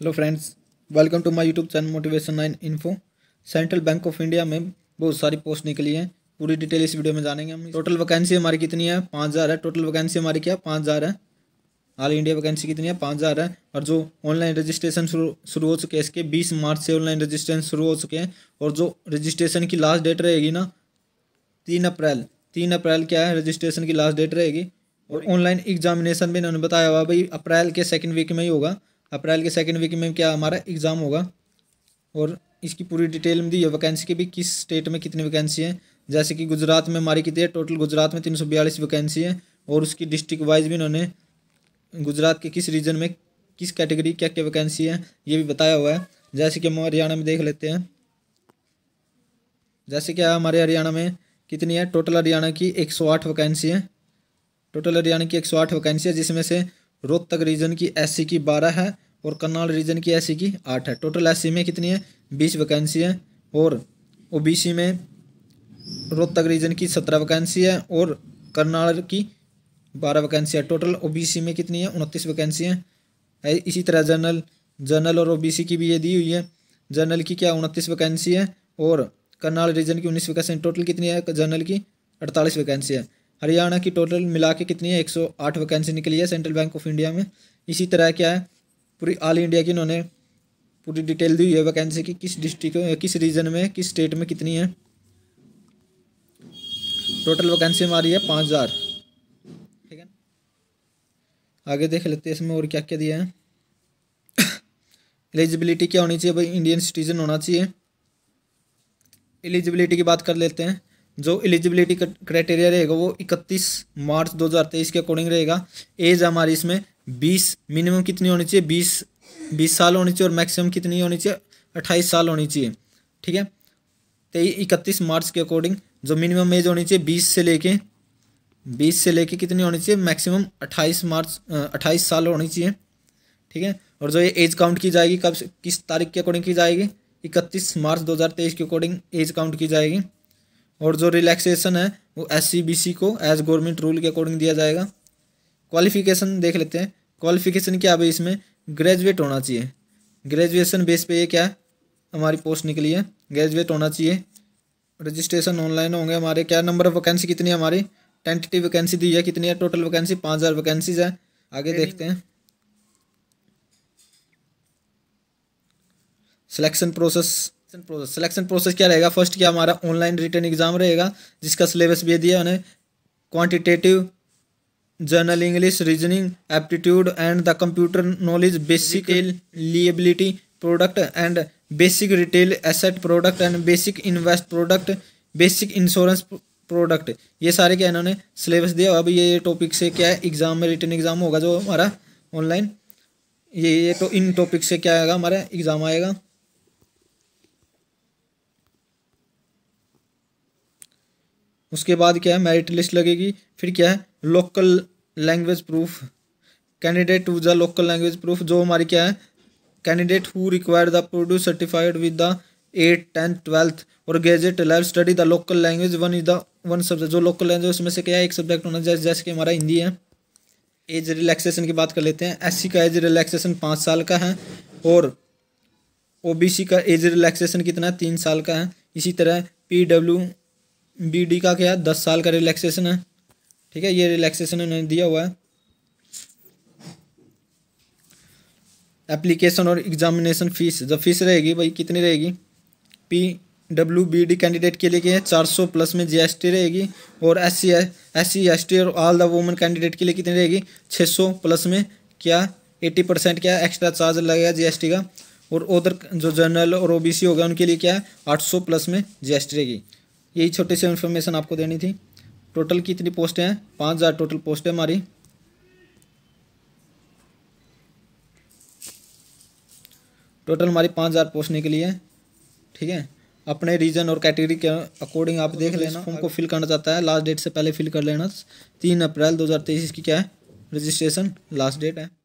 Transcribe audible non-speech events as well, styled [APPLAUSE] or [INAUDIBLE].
hello friends welcome to my YouTube channel motivation nine info central bank of India में बहुत सारी post निकली है पूरी डिटेल इस वीडियो में जानेंगे हम टोटल वैकेंसी हमारी कितनी है पाँच हज़ार है टोटल वैकेंसी हमारी क्या पाँच हज़ार है ऑल इंडिया वैकेंसी कितनी है पाँच हज़ार है और जो ऑनलाइन रजिस्ट्रेशन शुरू शुरू हो चुके हैं इसके बीस मार्च से ऑनलाइन रजिस्ट्रेशन शुरू हो चुके हैं और जो रजिस्ट्रेशन की लास्ट डेट रहेगी ना तीन अप्रैल तीन अप्रैल क्या है रजिस्ट्रेशन की लास्ट डेट रहेगी और ऑनलाइन एग्जामिनेशन भी इन्होंने बताया हुआ भाई अप्रैल के सेकेंड वीक में ही होगा अप्रैल के सेकेंड वीक में क्या हमारा एग्ज़ाम होगा और इसकी पूरी डिटेल में दी है वैकेंसी की भी किस स्टेट में कितनी वैकेंसी है जैसे कि गुजरात में हमारी कितनी है टोटल गुजरात में तीन सौ बयालीस वैकेंसी है और उसकी डिस्ट्रिक्ट वाइज भी इन्होंने गुजरात के किस रीजन में किस कैटेगरी क्या क्या वैकेंसी है ये भी बताया हुआ है जैसे कि हम हरियाणा में देख लेते हैं जैसे क्या हमारे हरियाणा में कितनी है टोटल हरियाणा की एक सौ आठ वैकेंसी है टोटल हरियाणा की एक सौ आठ वैकेंसी है जिसमें से रोहतक रीजन की एस की बारह है और करनाल रीजन की एस की आठ है टोटल एस में कितनी है बीस वैकेंसी है और ओ में रोहतक रीजन की सत्रह वैकेंसी है और करनाल की बारह वैकेंसी है टोटल ओ में कितनी है उनतीस वैकेंसी है इसी तरह जनरल जनरल और ओ की भी ये दी हुई है जनरल की क्या उनतीस वैकेंसी है और करनाल रीजन की उन्नीस वैकेंसी टोटल कितनी है जनरल की अड़तालीस वैकेंसी है हरियाणा की टोटल मिला के कितनी है 108 वैकेंसी निकली है सेंट्रल बैंक ऑफ इंडिया में इसी तरह क्या है पूरी ऑल इंडिया की इन्होंने पूरी डिटेल दी हुई है वैकेंसी की किस डिस्ट्रिक्ट किस रीजन में किस स्टेट में कितनी है टोटल वैकेंसी हमारी है पाँच हज़ार ठीक है आगे देख लेते हैं इसमें और क्या क्या दिया है एलिजिबिलिटी [COUGHS] क्या होनी चाहिए भाई इंडियन सिटीज़न होना चाहिए एलिजिबिलिटी की बात कर लेते हैं जो एलिजिबिलिटी क्राइटेरिया रहेगा वो 31 मार्च 2023 के अकॉर्डिंग रहेगा एज हमारी इसमें 20 मिनिमम कितनी होनी चाहिए 20 20 साल होनी चाहिए और मैक्सिमम कितनी होनी चाहिए 28 साल होनी चाहिए ठीक है तो इकतीस मार्च के अकॉर्डिंग जो मिनिमम एज होनी चाहिए बीस से लेके बीस से लेके कितनी होनी चाहिए मैक्सिमम अट्ठाईस मार्च अट्ठाईस साल होनी चाहिए ठीक है और जो ये एज काउंट की जाएगी कब किस तारीख के अकॉर्डिंग की जाएगी इकतीस मार्च 2023 के अकॉर्डिंग एज काउंट की जाएगी और जो रिलैक्सेशन है वो एस सी को एज गवर्नमेंट रूल के अकॉर्डिंग दिया जाएगा क्वालिफिकेशन देख लेते हैं क्वालिफिकेशन क्या है इसमें ग्रेजुएट होना चाहिए ग्रेजुएशन बेस पे ये क्या है हमारी पोस्ट निकली है ग्रेजुएट होना चाहिए रजिस्ट्रेशन ऑनलाइन होंगे हमारे क्या नंबर ऑफ वैकेंसी कितनी है हमारी टेंटेटिव वैकेंसी दी है कितनी है टोटल वैकेंसी पाँच हज़ार वैकेंसीज है आगे देखते हैं selection process selection process selection process क्या रहेगा फर्स्ट क्या हमारा ऑनलाइन रिटर्न एग्जाम रहेगा जिसका सिलेबस भी दिया उन्हें quantitative general English reasoning aptitude and the computer knowledge basic liability product and basic retail asset product and basic invest product basic insurance product ये सारे क्या इन्होंने सिलेबस दिया अब ये टॉपिक से क्या है एग्ज़ाम में रिटर्न एग्ज़ाम होगा जो हमारा ऑनलाइन ये ये तो इन टॉपिक से क्या आएगा हमारा एग्ज़ाम आएगा उसके बाद क्या है मेरिट लिस्ट लगेगी फिर क्या है local language proof candidate to the local language proof जो हमारी क्या है candidate who require the produce certified with the at tenth twelfth और graduate live study the local language one is the one subject जो local language उसमें से क्या है एक सब्जेक्ट होना चाहिए जैसे कि हमारा हिंदी है एज रिलैक्सेशन की बात कर लेते हैं एस का एज रिलैक्सेशन पाँच साल का है और ओ का एज रिलैक्सेशन कितना है तीन साल का है इसी तरह डब्ल्यू बी डी का क्या है दस साल का रिलैक्सेशन है ठीक है ये रिलैक्सेशन उन्होंने दिया हुआ है एप्लीकेशन और एग्जामिनेशन फीस जब फीस रहेगी भाई कितनी रहेगी P W B D candidate के लिए क्या है चार सौ प्लस में जी एस टी रहेगी और S C S C S T और ऑल द वुमेन कैंडिडेट के लिए कितनी रहेगी छः सौ प्लस में क्या एट्टी परसेंट क्या एक्स्ट्रा चार्ज लगेगा जी एस टी का और उधर जो जनरल और ओ बी सी होगा उनके लिए क्या है आठ सौ प्लस में जी एस टी रहेगी यही छोटी सी इन्फॉर्मेशन आपको देनी थी टोटल कितनी पोस्ट हैं पाँच हज़ार टोटल पोस्ट है हमारी टोटल हमारी पाँच हज़ार पोस्ट निकली है ठीक है अपने रीजन और कैटेगरी के अकॉर्डिंग आप देख लेना फॉर्म को फिल करना चाहता है लास्ट डेट से पहले फिल कर लेना तीन अप्रैल दो हज़ार तेईस की क्या है रजिस्ट्रेशन लास्ट डेट है